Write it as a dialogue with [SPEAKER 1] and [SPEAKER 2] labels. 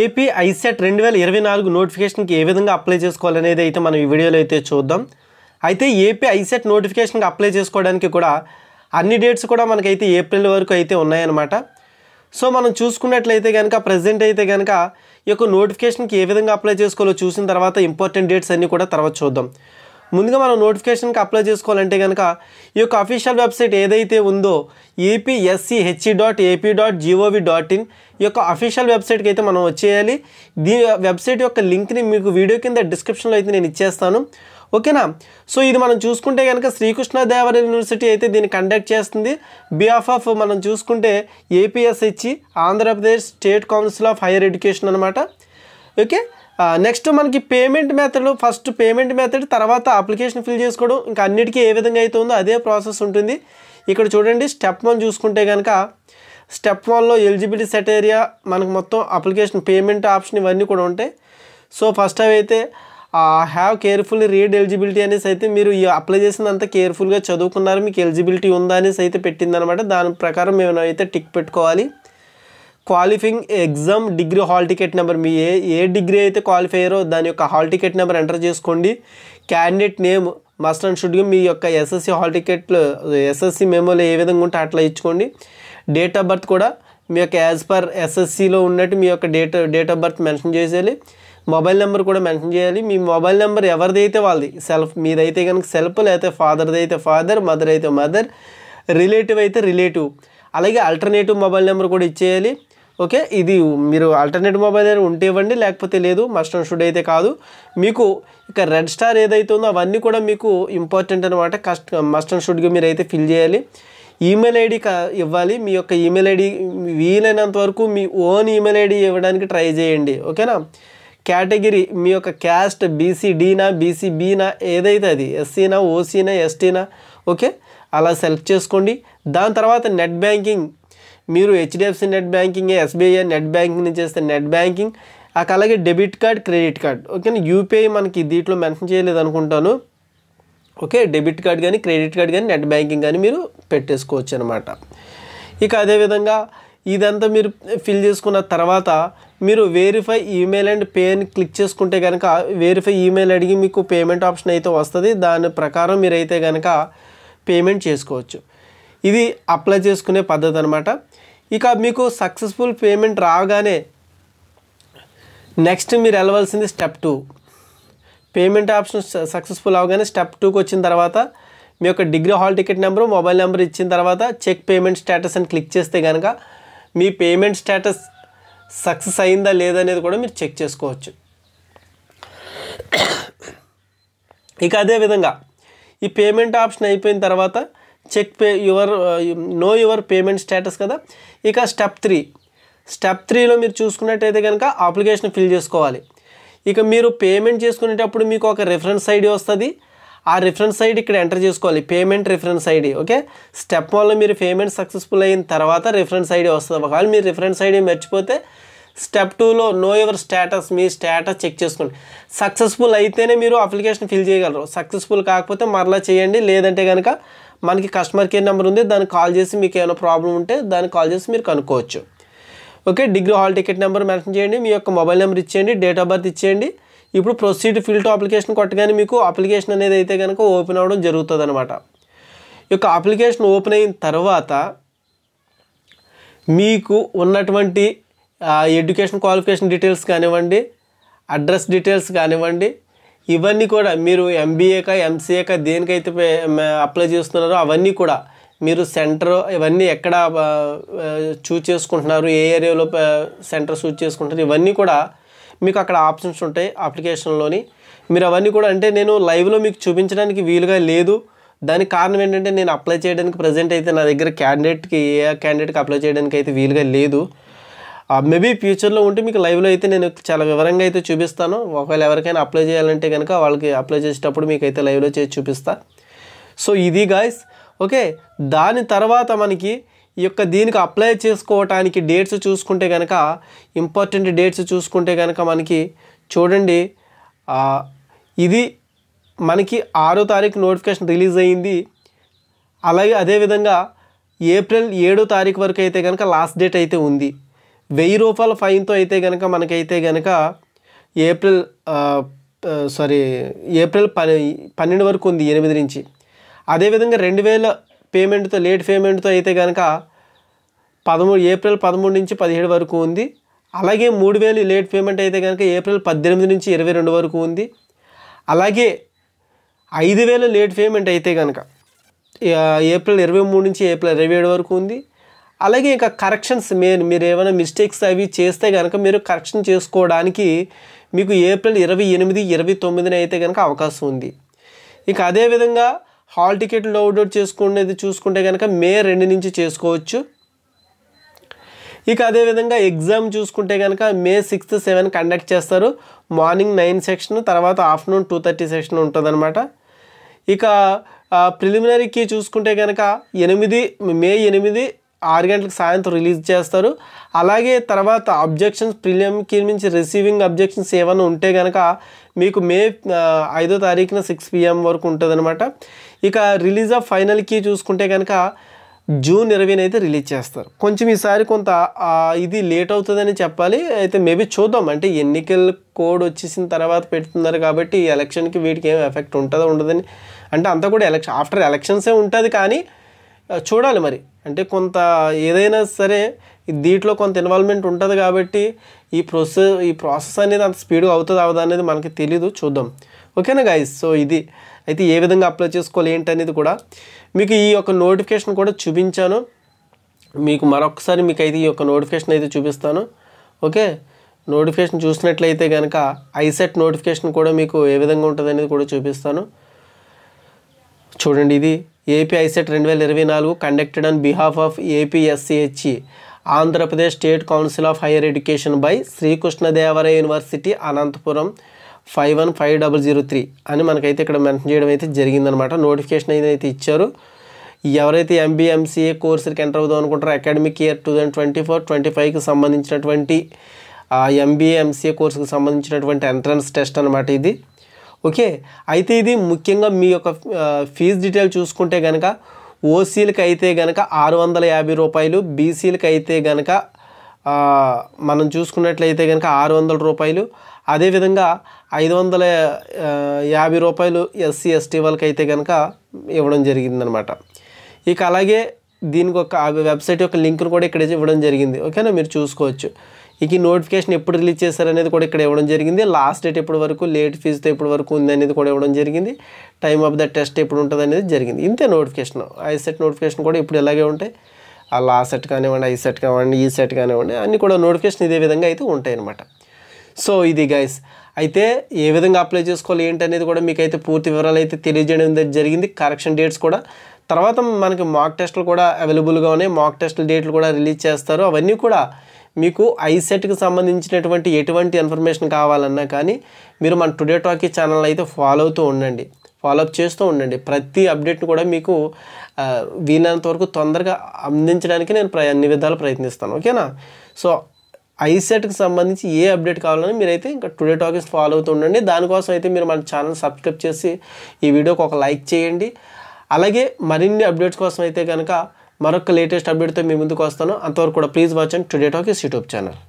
[SPEAKER 1] AP ICET రెండు వేల ఇరవై నాలుగు నోటిఫికేషన్కి ఏ విధంగా అప్లై చేసుకోవాలనేది అయితే మనం ఈ వీడియోలో అయితే చూద్దాం అయితే ఏపీ ఐసెట్ నోటిఫికేషన్కి అప్లై చేసుకోవడానికి కూడా అన్ని డేట్స్ కూడా మనకైతే ఏప్రిల్ వరకు అయితే ఉన్నాయన్నమాట సో మనం చూసుకున్నట్లయితే కనుక ప్రజెంట్ అయితే కనుక ఈ యొక్క నోటిఫికేషన్కి ఏ విధంగా అప్లై చేసుకోవాలో చూసిన తర్వాత ఇంపార్టెంట్ డేట్స్ అన్నీ కూడా తర్వాత చూద్దాం ముందుగా మనం నోటిఫికేషన్కి అప్లై చేసుకోవాలంటే కనుక ఈ యొక్క అఫీషియల్ వెబ్సైట్ ఏదైతే ఉందో APSCHE dot AP dot GOV dot in ఈ యొక్క అఫీషియల్ వెబ్సైట్కి అయితే మనం వచ్చేయాలి దీ వెబ్సైట్ యొక్క లింక్ని మీకు వీడియో కింద డిస్క్రిప్షన్లో అయితే నేను ఇచ్చేస్తాను ఓకేనా సో ఇది మనం చూసుకుంటే కనుక శ్రీకృష్ణదేవర యూనివర్సిటీ అయితే దీన్ని కండక్ట్ చేస్తుంది బిఆఫ్ ఆఫ్ మనం చూసుకుంటే APSHE Andhra Pradesh state council of higher education అనమాట ఓకే నెక్స్ట్ మనకి payment method first payment method తర్వాత అప్లికేషన్ ఫిల్ చేసుకోవడం ఇంకా అన్నిటికీ ఏ విధంగా అయితే ఉందో అదే ప్రాసెస్ ఉంటుంది ఇక్కడ చూడండి స్టెప్ వన్ చూసుకుంటే కనుక స్టెప్ వన్లో ఎలిజిబిలిటీ సెట్ ఏరియా మనకు మొత్తం అప్లికేషన్ పేమెంట్ ఆప్షన్ ఇవన్నీ కూడా ఉంటాయి సో ఫస్ట్ అవి అయితే హ్యావ్ కేర్ఫుల్లీ రీడ్ ఎలిజిబిలిటీ అనేసి అయితే మీరు అప్లై చేసినంత కేర్ఫుల్గా చదువుకున్నారు మీకు ఎలిజిబిలిటీ ఉందా అనేసి అయితే పెట్టిందనమాట దాని ప్రకారం మేము అయితే టిక్ పెట్టుకోవాలి qualifying exam degree hall ticket number మీ ఏ ఏ డిగ్రీ అయితే క్వాలిఫై అయ్యారో దాని యొక్క హాల్ టికెట్ నెంబర్ ఎంటర్ చేసుకోండి క్యాండిడేట్ నేమ్ మస్ట్ అండ్ షుడ్గా మీ యొక్క ఎస్ఎస్సి హాల్ టికెట్లు ఎస్ఎస్సి మెమోలో ఏ విధంగా ఉంటే అట్లా ఇచ్చుకోండి డేట్ ఆఫ్ బర్త్ కూడా మీ యొక్క యాజ్ పర్ ఎస్ఎస్సిలో ఉన్నట్టు మీ యొక్క date date of birth mention చేసేయాలి మొబైల్ నెంబర్ కూడా మెన్షన్ చేయాలి మీ మొబైల్ నెంబర్ ఎవరిదైతే వాళ్ళది సెల్ఫ్ మీదైతే కనుక సెల్ఫ్ లేకపోతే ఫాదర్ది అయితే ఫాదర్ మదర్ అయితే మదర్ రిలేటివ్ అయితే రిలేటివ్ అలాగే ఆల్టర్నేటివ్ మొబైల్ నెంబర్ కూడా ఇచ్చేయాలి ఓకే ఇది మీరు ఆల్టర్నేట్ మొబైల్ అయినా ఉంటే ఇవ్వండి లేకపోతే లేదు మస్ట్ అండ్ షుడ్ అయితే కాదు మీకు ఇక రెడ్ స్టార్ ఏదైతే ఉందో అవన్నీ కూడా మీకు ఇంపార్టెంట్ అనమాట కస్ట్ మస్ట్ అండ్ షుడ్గా మీరు అయితే ఫిల్ చేయాలి ఈమెయిల్ ఐడి ఇవ్వాలి మీ యొక్క ఈమెయిల్ ఐడి వీలైనంత వరకు మీ ఓన్ ఈమెయిల్ ఐడి ఇవ్వడానికి ట్రై చేయండి ఓకేనా కేటగిరీ మీ యొక్క క్యాస్ట్ బీసీడీనా బీసీబీనా ఏదైతే అది ఎస్సీనా ఓసీనా ఎస్టీనా ఓకే అలా సెలెక్ట్ చేసుకోండి దాని తర్వాత నెట్ బ్యాంకింగ్ మీరు HDFC net banking SBI net banking చేస్తే నెట్ బ్యాంకింగ్ అలాగే డెబిట్ కార్డ్ క్రెడిట్ కార్డ్ ఓకేనా యూపీఐ మనకి దీంట్లో మెన్షన్ చేయలేదు అనుకుంటాను ఓకే డెబిట్ కార్డ్ కానీ క్రెడిట్ కార్డ్ కానీ నెట్ బ్యాంకింగ్ కానీ మీరు పెట్టేసుకోవచ్చు అనమాట ఇక అదేవిధంగా ఇదంతా మీరు ఫిల్ చేసుకున్న తర్వాత మీరు వెరిఫై ఈమెయిల్ అండ్ పే అని క్లిక్ చేసుకుంటే కనుక వెరిఫై ఈమెయిల్ అడిగి మీకు పేమెంట్ ఆప్షన్ అయితే వస్తుంది దాని ప్రకారం మీరైతే కనుక పేమెంట్ చేసుకోవచ్చు ఇది అప్లై చేసుకునే పద్ధతి అనమాట ఇక మీకు సక్సెస్ఫుల్ పేమెంట్ రాగానే నెక్స్ట్ మీరు వెళ్ళవలసింది step two payment option successful అవగానే స్టెప్ టూకి వచ్చిన తర్వాత మీ యొక్క degree hall ticket number mobile number ఇచ్చిన తర్వాత చెక్ పేమెంట్ స్టేటస్ అని క్లిక్ చేస్తే కనుక మీ పేమెంట్ స్టేటస్ సక్సెస్ అయిందా లేదా అనేది కూడా మీరు చెక్ చేసుకోవచ్చు ఇక అదేవిధంగా ఈ పేమెంట్ ఆప్షన్ అయిపోయిన తర్వాత check pay your know your payment status కదా ఇక స్టెప్ త్రీ స్టెప్ త్రీలో మీరు చూసుకున్నట్టయితే కనుక అప్లికేషన్ ఫిల్ చేసుకోవాలి ఇక మీరు పేమెంట్ చేసుకునేటప్పుడు మీకు ఒక రిఫరెన్స్ ఐడి వస్తుంది ఆ రిఫరెన్స్ ఐడి ఇక్కడ ఎంటర్ చేసుకోవాలి payment reference ID okay step వన్లో మీరు పేమెంట్ సక్సెస్ఫుల్ అయిన తర్వాత రిఫరెన్స్ ఐడి వస్తుంది ఒకవేళ మీరు రిఫరెన్స్ ఐడి మర్చిపోతే స్టెప్ టూలో నో యువర్ స్టేటస్ మీ స్టేటస్ చెక్ చేసుకోండి సక్సెస్ఫుల్ అయితేనే మీరు అప్లికేషన్ ఫిల్ చేయగలరు సక్సెస్ఫుల్ కాకపోతే మరలా చేయండి లేదంటే కనుక మనకి కస్టమర్ కేర్ నెంబర్ ఉంది దాన్ని కాల్ చేసి మీకు ఏమైనా ప్రాబ్లం ఉంటే దాన్ని కాల్ చేసి మీరు కనుక్కోవచ్చు okay degree hall ticket number mention చేయండి మీ యొక్క మొబైల్ నెంబర్ ఇచ్చేయండి డేట్ ఆఫ్ బర్త్ ఇచ్చేయండి ఇప్పుడు ప్రొసీడ్ ఫీల్డ్ అప్లికేషన్ కొట్టగానే మీకు అప్లికేషన్ అనేది అయితే కనుక ఓపెన్ అవ్వడం జరుగుతుంది అనమాట ఈ యొక్క అప్లికేషన్ ఓపెన్ అయిన తర్వాత మీకు ఉన్నటువంటి ఎడ్యుకేషన్ క్వాలిఫికేషన్ డీటెయిల్స్ కానివ్వండి అడ్రస్ డీటెయిల్స్ కానివ్వండి ఇవన్నీ కూడా మీరు ఎంబీఏకా ఎంసీఏకా దేనికైతే అప్లై చేస్తున్నారో అవన్నీ కూడా మీరు సెంటర్ ఇవన్నీ ఎక్కడ చూజ్ చేసుకుంటున్నారు ఏ ఏరియాలో సెంటర్ చూజ్ చేసుకుంటున్నారు ఇవన్నీ కూడా మీకు అక్కడ ఆప్షన్స్ ఉంటాయి అప్లికేషన్లోని మీరు అవన్నీ కూడా అంటే నేను లైవ్లో మీకు చూపించడానికి వీలుగా లేదు దానికి కారణం ఏంటంటే నేను అప్లై చేయడానికి ప్రజెంట్ అయితే నా దగ్గర క్యాండిడేట్కి ఏ క్యాండిడేట్కి అప్లై చేయడానికి అయితే వీలుగా లేదు మేబీ ఫ్యూచర్లో ఉంటే మీకు లైవ్లో అయితే నేను చాలా వివరంగా అయితే చూపిస్తాను ఒకవేళ ఎవరికైనా అప్లై చేయాలంటే కనుక వాళ్ళకి అప్లై చేసేటప్పుడు మీకు అయితే లైవ్లో చేసి చూపిస్తా సో ఇది గాయస్ ఓకే దాని తర్వాత మనకి ఈ యొక్క దీనికి అప్లై చేసుకోవటానికి డేట్స్ చూసుకుంటే కనుక ఇంపార్టెంట్ డేట్స్ చూసుకుంటే కనుక మనకి చూడండి ఇది మనకి ఆరో తారీఖు నోటిఫికేషన్ రిలీజ్ అయ్యింది అలాగే అదేవిధంగా ఏప్రిల్ ఏడో తారీఖు వరకు అయితే కనుక లాస్ట్ డేట్ అయితే ఉంది వెయ్యి రూపాయల ఫైన్తో అయితే కనుక మనకైతే కనుక ఏప్రిల్ సారీ ఏప్రిల్ పని పన్నెండు వరకు ఉంది ఎనిమిది నుంచి అదేవిధంగా రెండు వేల పేమెంట్తో లేట్ పేమెంట్తో అయితే కనుక పదమూడు ఏప్రిల్ పదమూడు నుంచి పదిహేడు వరకు ఉంది అలాగే మూడు వేలు లేట్ పేమెంట్ అయితే కనుక ఏప్రిల్ పద్దెనిమిది నుంచి ఇరవై రెండు వరకు ఉంది అలాగే ఐదు వేలు లేట్ పేమెంట్ అయితే కనుక ఏప్రిల్ ఇరవై మూడు నుంచి ఏప్రిల్ ఇరవై ఏడు వరకు ఉంది అలాగే ఇంకా కరెక్షన్స్ మెయిన్ మీరు ఏమైనా మిస్టేక్స్ అవి చేస్తే కనుక మీరు కరెక్షన్ చేసుకోవడానికి మీకు ఏప్రిల్ ఇరవై ఎనిమిది ఇరవై తొమ్మిదిన అయితే కనుక అవకాశం ఉంది ఇక అదేవిధంగా హాల్ టికెట్లు డౌన్లోడ్ చేసుకునేది చూసుకుంటే కనుక మే రెండు నుంచి చేసుకోవచ్చు ఇక అదేవిధంగా ఎగ్జామ్ చూసుకుంటే కనుక మే సిక్స్త్ సెవెన్ కండక్ట్ చేస్తారు మార్నింగ్ నైన్ సెక్షన్ తర్వాత ఆఫ్టర్నూన్ టూ థర్టీ సెక్షన్ ఉంటుందన్నమాట ఇక ప్రిలిమినరీకి చూసుకుంటే కనుక ఎనిమిది మే ఎనిమిది ఆరు గంటలకు సాయంత్రం రిలీజ్ చేస్తారు అలాగే తర్వాత అబ్జెక్షన్స్ ప్రిలియంకి నుంచి రిసీవింగ్ అబ్జెక్షన్స్ ఏమైనా ఉంటే కనుక మీకు మే ఐదో తారీఖున సిక్స్ పిఎం వరకు ఉంటుందన్నమాట ఇక రిలీజ్ ఆఫ్ ఫైనల్ కీ చూసుకుంటే కనుక జూన్ ఇరవైన అయితే రిలీజ్ చేస్తారు కొంచెం ఈసారి కొంత ఇది లేట్ అవుతుందని చెప్పాలి అయితే మేబీ చూద్దాం అంటే ఎన్నికల కోడ్ వచ్చేసిన తర్వాత పెడుతున్నారు కాబట్టి ఎలక్షన్కి వీటికి ఏం ఎఫెక్ట్ ఉంటుందో ఉండదని అంటే అంతా కూడా ఎలక్షన్ ఆఫ్టర్ ఎలక్షన్సే ఉంటుంది కానీ చూడాలి మరి అంటే కొంత ఏదైనా సరే దీంట్లో కొంత ఇన్వాల్వ్మెంట్ ఉంటుంది కాబట్టి ఈ ప్రొసెస్ ఈ ప్రాసెస్ అనేది అంత స్పీడ్గా అవుతుంది అవదా అనేది మనకి తెలీదు చూద్దాం ఓకేనా గాయస్ సో ఇది అయితే ఏ విధంగా అప్లై చేసుకోవాలి ఏంటి అనేది కూడా మీకు ఈ యొక్క నోటిఫికేషన్ కూడా చూపించాను మీకు మరొకసారి మీకు అయితే ఈ యొక్క నోటిఫికేషన్ అయితే చూపిస్తాను ఓకే నోటిఫికేషన్ చూసినట్లయితే కనుక ఐసెట్ నోటిఫికేషన్ కూడా మీకు ఏ విధంగా ఉంటుంది అనేది కూడా చూపిస్తాను చూడండి ఇది ఏపీ ఐసెట్ రెండు వేల ఇరవై నాలుగు conducted on behalf of APSCHE Andhra Pradesh state council of higher education by Sri Krishnadevaraya university Anantapuram five one five double zero three అని మనకైతే ఇక్కడ మెన్షన్ చేయడం అయితే జరిగిందనమాట నోటిఫికేషన్ ఏదైతే ఇచ్చారు ఎవరైతే ఎంబీఎంసీఏ కోర్సులకు ఎంటర్ అవుదాం అనుకుంటారో academic year two thousand twenty four twenty ఫైవ్కి సంబంధించినటువంటి ఎంబీఏ ఎంసీఏ కోర్సుకు సంబంధించినటువంటి ఎంట్రన్స్ టెస్ట్ అనమాట ఇది ఓకే అయితే ఇది ముఖ్యంగా మీ యొక్క ఫీజ్ డీటెయిల్ చూసుకుంటే కనుక ఓసీలకు అయితే కనుక ఆరు వందల యాభై రూపాయలు బీసీలకు అయితే కనుక మనం చూసుకున్నట్లయితే కనుక ఆరు వందల రూపాయలు అదేవిధంగా ఐదు వందల యాభై రూపాయలు ఎస్సీ ఎస్టీ వాళ్ళకి అయితే కనుక ఇవ్వడం జరిగిందనమాట ఇక అలాగే దీనికి ఒక వెబ్సైట్ యొక్క లింక్ను కూడా ఇక్కడ ఇవ్వడం జరిగింది ఓకేనా మీరు చూసుకోవచ్చు ఇక ఈ నోటిఫికేషన్ ఎప్పుడు రిలీజ్ చేస్తారు అనేది కూడా ఇక్కడ ఇవ్వడం జరిగింది లాస్ట్ డేట్ ఎప్పటి వరకు లేట్ ఫీజుతో ఎప్పటి వరకు ఉంది అనేది కూడా ఇవ్వడం జరిగింది టైమ్ ఆఫ్ ద టెస్ట్ ఎప్పుడు ఉంటుంది అనేది జరిగింది ఇంతే నోటిఫికేషన్ ఐసెట్ నోటిఫికేషన్ కూడా ఇప్పుడు ఇలాగే ఉంటాయి ఆ లాస్ట్ సెట్ కానివ్వండి ఐ సెట్ కానివ్వండి ఈ e సెట్ కానివ్వండి అన్నీ కూడా నోటిఫికేషన్ ఇదే విధంగా అయితే ఉంటాయి అనమాట సో ఇది గైస్ అయితే ఏ విధంగా అప్లై చేసుకోవాలి ఏంటి అనేది కూడా మీకు అయితే పూర్తి వివరాలు అయితే తెలియజేయడం జరిగింది కరెక్షన్ డేట్స్ కూడా తర్వాత మనకి మాక్ టెస్ట్లు కూడా అవైలబుల్గా ఉన్నాయి మాక్ టెస్టుల డేట్లు కూడా రిలీజ్ చేస్తారు అవన్నీ కూడా మీకు ఐసెట్కి సంబంధించినటువంటి ఎటువంటి ఇన్ఫర్మేషన్ కావాలన్నా కానీ మీరు మన టుడే టాకీ ఛానల్ అయితే ఫాలో అవుతూ ఉండండి ఫాలోఅప్ చేస్తూ ఉండండి ప్రతి అప్డేట్ని కూడా మీకు వీలైనంత వరకు తొందరగా అందించడానికి నేను అన్ని విధాలు ప్రయత్నిస్తాను ఓకేనా సో ఐసెట్కి సంబంధించి ఏ అప్డేట్ కావాలని మీరైతే ఇంకా టుడే టాకీస్ ఫాలో అవుతూ ఉండండి దానికోసం అయితే మీరు మన ఛానల్ సబ్స్క్రైబ్ చేసి ఈ వీడియోకి ఒక లైక్ చేయండి అలాగే మరిన్ని అప్డేట్స్ కోసం అయితే కనుక మరొక లేటెస్ట్ అప్డేట్తో మీ ముందుకు వస్తాను అంతవరకు కూడా please watch and today talk is YouTube channel